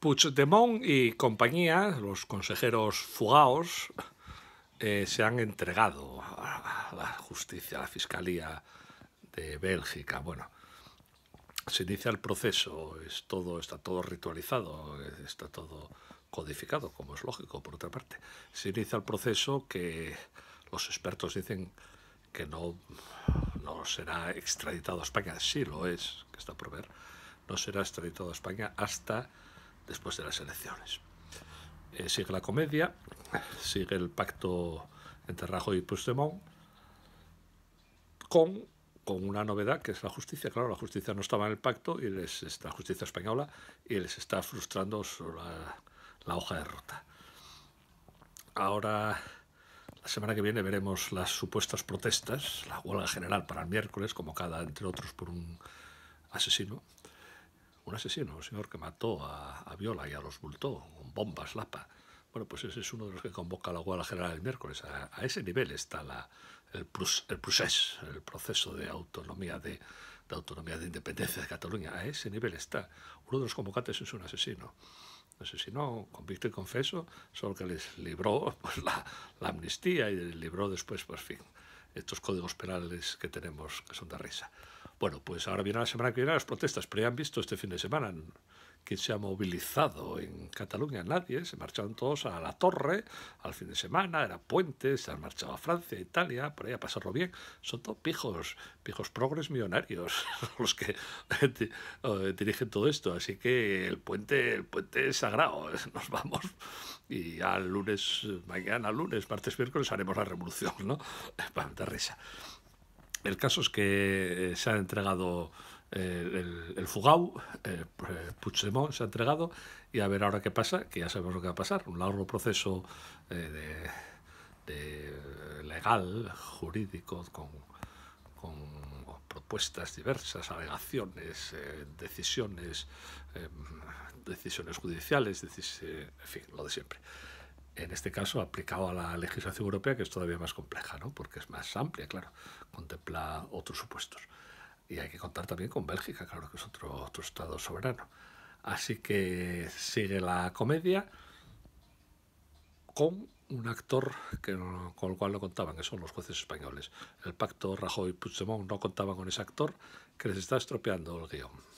Puigdemont y compañía, los consejeros fugaos, eh, se han entregado a la justicia, a la fiscalía de Bélgica. Bueno, se inicia el proceso, es todo, está todo ritualizado, está todo codificado, como es lógico, por otra parte. Se inicia el proceso que los expertos dicen que no, no será extraditado a España, sí lo es, que está por ver, no será extraditado a España hasta después de las elecciones. Eh, sigue la comedia, sigue el pacto entre Rajoy y Puigdemont, con, con una novedad que es la justicia. Claro, la justicia no estaba en el pacto, y les, la justicia española, y les está frustrando la, la hoja de ruta. Ahora la semana que viene veremos las supuestas protestas, la huelga general para el miércoles, convocada entre otros por un asesino, un asesino, un señor que mató a, Viola y a los Bultó, con bombas, lapa. Bueno, pues ese es uno de los que convoca la Guardia General el miércoles. A, ese nivel está la, el, el proceso de autonomía de, autonomía de independencia de Cataluña. A ese nivel está. Uno de los convocantes es un asesino Asesino, convicto y confeso, solo que les libró pues, la, la, amnistía y les libró después, pues fin, estos códigos penales que tenemos que son de risa. Bueno, pues ahora viene la semana que viene las protestas, pero ya han visto este fin de semana que se ha movilizado en Cataluña, nadie, se marcharon todos a la torre al fin de semana, era puente, se han marchado a Francia, Italia, por ahí a pasarlo bien, son todos pijos, pijos progres millonarios los que dirigen todo esto, así que el puente, el puente es sagrado, nos vamos y al lunes, mañana lunes, martes, miércoles haremos la revolución, ¿no? Para risa. El caso es que eh, se han entregado el, el Fugau, eh, se ha entregado y a ver ahora qué pasa, que ya sabemos lo que va a pasar, un largo proceso eh, de, legal, jurídico, con, propuestas diversas, alegaciones, eh, decisiones, decisiones judiciales, en fin, lo de siempre. En este caso, aplicado a la legislación europea, que es todavía más compleja, ¿no? porque es más amplia, claro, contempla otros supuestos. Y hay que contar también con Bélgica, claro que es otro, otro estado soberano. Así que sigue la comedia con un actor con el cual no contaban, que son los jueces españoles. El pacto Rajoy-Puigdemont no contaban con ese actor que les está estropeando el guión.